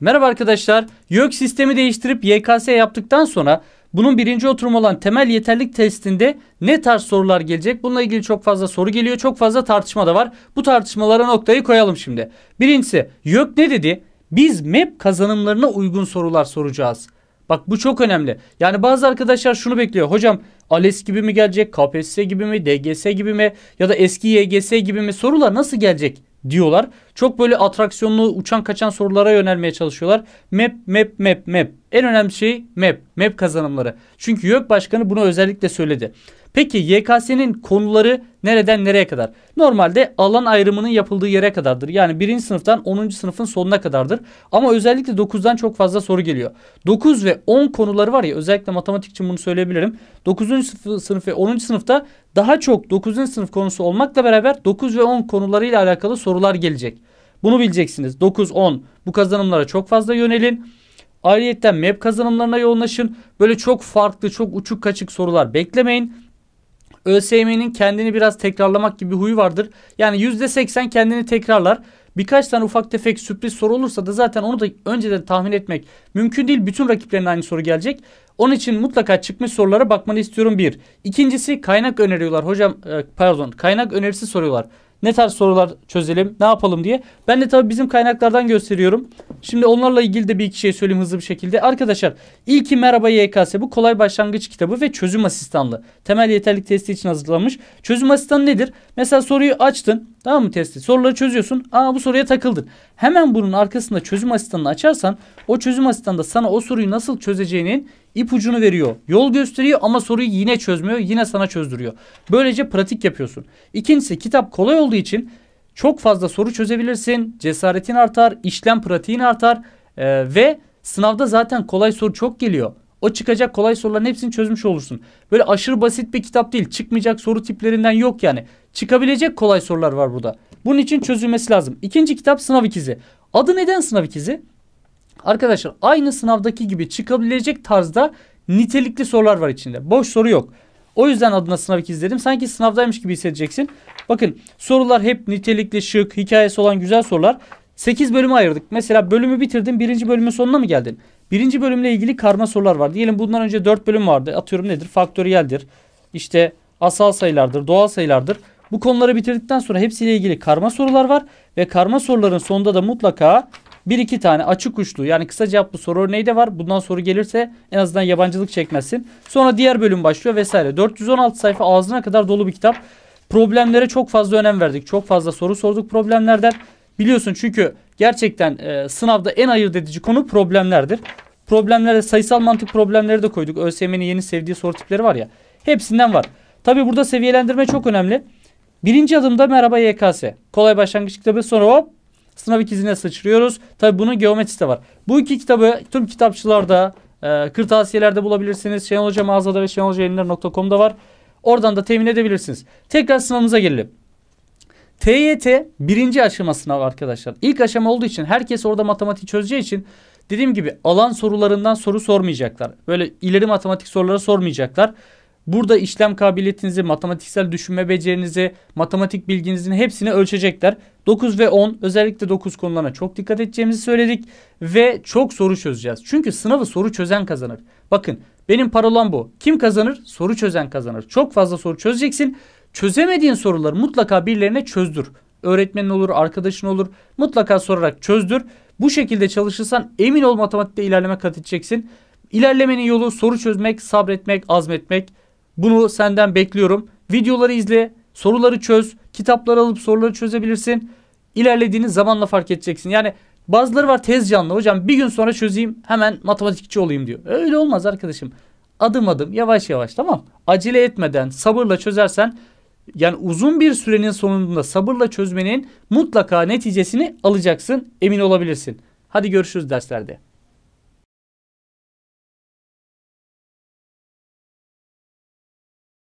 Merhaba arkadaşlar. YÖK sistemi değiştirip YKS yaptıktan sonra bunun birinci oturumu olan temel yeterlik testinde ne tarz sorular gelecek? Bununla ilgili çok fazla soru geliyor. Çok fazla tartışma da var. Bu tartışmalara noktayı koyalım şimdi. Birincisi YÖK ne dedi? Biz MEP kazanımlarına uygun sorular soracağız. Bak bu çok önemli. Yani bazı arkadaşlar şunu bekliyor. Hocam ALES gibi mi gelecek? KPSS gibi mi? DGS gibi mi? Ya da eski YGS gibi mi? Sorular nasıl gelecek? diyorlar. Çok böyle atraksiyonlu uçan kaçan sorulara yönelmeye çalışıyorlar. Map, map, map, map. En önemli şey map. Map kazanımları. Çünkü YÖK Başkanı bunu özellikle söyledi. Peki YKS'nin konuları nereden nereye kadar? Normalde alan ayrımının yapıldığı yere kadardır. Yani 1. sınıftan 10. sınıfın sonuna kadardır. Ama özellikle 9'dan çok fazla soru geliyor. 9 ve 10 konuları var ya özellikle matematik için bunu söyleyebilirim. 9. sınıf ve 10. sınıfta daha çok 9. sınıf konusu olmakla beraber 9 ve 10 konularıyla alakalı sorular gelecek. Bunu bileceksiniz. 9-10 bu kazanımlara çok fazla yönelin. Ayrıyeten map kazanımlarına yoğunlaşın. Böyle çok farklı, çok uçuk kaçık sorular beklemeyin. ÖSYM'nin kendini biraz tekrarlamak gibi bir huyu vardır. Yani %80 kendini tekrarlar. Birkaç tane ufak tefek sürpriz soru olursa da zaten onu da önceden tahmin etmek mümkün değil. Bütün rakiplerine aynı soru gelecek. Onun için mutlaka çıkmış sorulara bakmanı istiyorum bir. İkincisi kaynak öneriyorlar. Hocam e, pardon kaynak önerisi soruyorlar. Ne tarz sorular çözelim? Ne yapalım diye. Ben de tabii bizim kaynaklardan gösteriyorum. Şimdi onlarla ilgili de bir iki şey söyleyeyim hızlı bir şekilde. Arkadaşlar iyi Merhaba YKS bu kolay başlangıç kitabı ve çözüm asistanlı. Temel yeterlik testi için hazırlanmış. Çözüm asistanı nedir? Mesela soruyu açtın. Tamam mı testi? Soruları çözüyorsun. Aa bu soruya takıldın. Hemen bunun arkasında çözüm asistanını açarsan o çözüm asistanı da sana o soruyu nasıl çözeceğinin ipucunu veriyor. Yol gösteriyor ama soruyu yine çözmüyor. Yine sana çözdürüyor. Böylece pratik yapıyorsun. İkincisi kitap kolay olduğu için çok fazla soru çözebilirsin. Cesaretin artar, işlem pratiğin artar ee, ve sınavda zaten kolay soru çok geliyor. O çıkacak kolay soruların hepsini çözmüş olursun. Böyle aşırı basit bir kitap değil. Çıkmayacak soru tiplerinden yok yani. Çıkabilecek kolay sorular var burada. Bunun için çözülmesi lazım. İkinci kitap sınav ikizi. Adı neden sınav ikizi? Arkadaşlar aynı sınavdaki gibi çıkabilecek tarzda nitelikli sorular var içinde. Boş soru yok. O yüzden adına sınav 2 dedim. Sanki sınavdaymış gibi hissedeceksin. Bakın sorular hep nitelikli, şık, hikayesi olan güzel sorular. 8 bölümü ayırdık. Mesela bölümü bitirdin. Birinci bölümün sonuna mı geldin? Birinci bölümle ilgili karma sorular var. Diyelim bundan önce 4 bölüm vardı. Atıyorum nedir? Faktöriyeldir. İşte asal sayılardır, doğal sayılardır. Bu konuları bitirdikten sonra hepsiyle ilgili karma sorular var. Ve karma soruların sonunda da mutlaka bir iki tane açık uçlu yani kısa cevaplı soru örneği de var. Bundan soru gelirse en azından yabancılık çekmezsin. Sonra diğer bölüm başlıyor vesaire. 416 sayfa ağzına kadar dolu bir kitap. Problemlere çok fazla önem verdik. Çok fazla soru sorduk problemlerden. Biliyorsun çünkü gerçekten e, sınavda en ayırt edici konu problemlerdir. Problemlerde sayısal mantık problemleri de koyduk. ÖSYM'nin yeni sevdiği soru tipleri var ya. Hepsinden var. Tabi burada seviyelendirme çok önemli. Birinci adımda merhaba YKS. Kolay başlangıç kitabı sonra hop sınav ikizine sıçrıyoruz. Tabi bunun geometrisi de var. Bu iki kitabı tüm kitapçılarda, e, kırtasiyelerde bulabilirsiniz. Şenol Hoca mağazada ve şenolhocaelinler.com'da var. Oradan da temin edebilirsiniz. Tekrar sınavımıza gelelim. TYT birinci aşama sınav arkadaşlar. İlk aşama olduğu için herkes orada matematik çözeceği için dediğim gibi alan sorularından soru sormayacaklar. Böyle ileri matematik soruları sormayacaklar. Burada işlem kabiliyetinizi, matematiksel düşünme becerinizi, matematik bilginizin hepsini ölçecekler. 9 ve 10 özellikle 9 konularına çok dikkat edeceğimizi söyledik ve çok soru çözeceğiz. Çünkü sınavı soru çözen kazanır. Bakın benim parolam bu. Kim kazanır? Soru çözen kazanır. Çok fazla soru çözeceksin. Çözemediğin soruları mutlaka birilerine çözdür. Öğretmenin olur, arkadaşın olur. Mutlaka sorarak çözdür. Bu şekilde çalışırsan emin ol matematikte ilerleme kat edeceksin. İlerlemenin yolu soru çözmek, sabretmek, azmetmek. Bunu senden bekliyorum. Videoları izle, soruları çöz, kitapları alıp soruları çözebilirsin. İlerlediğini zamanla fark edeceksin. Yani bazıları var tez canlı hocam bir gün sonra çözeyim hemen matematikçi olayım diyor. Öyle olmaz arkadaşım. Adım adım yavaş yavaş tamam. Acele etmeden sabırla çözersen yani uzun bir sürenin sonunda sabırla çözmenin mutlaka neticesini alacaksın emin olabilirsin. Hadi görüşürüz derslerde.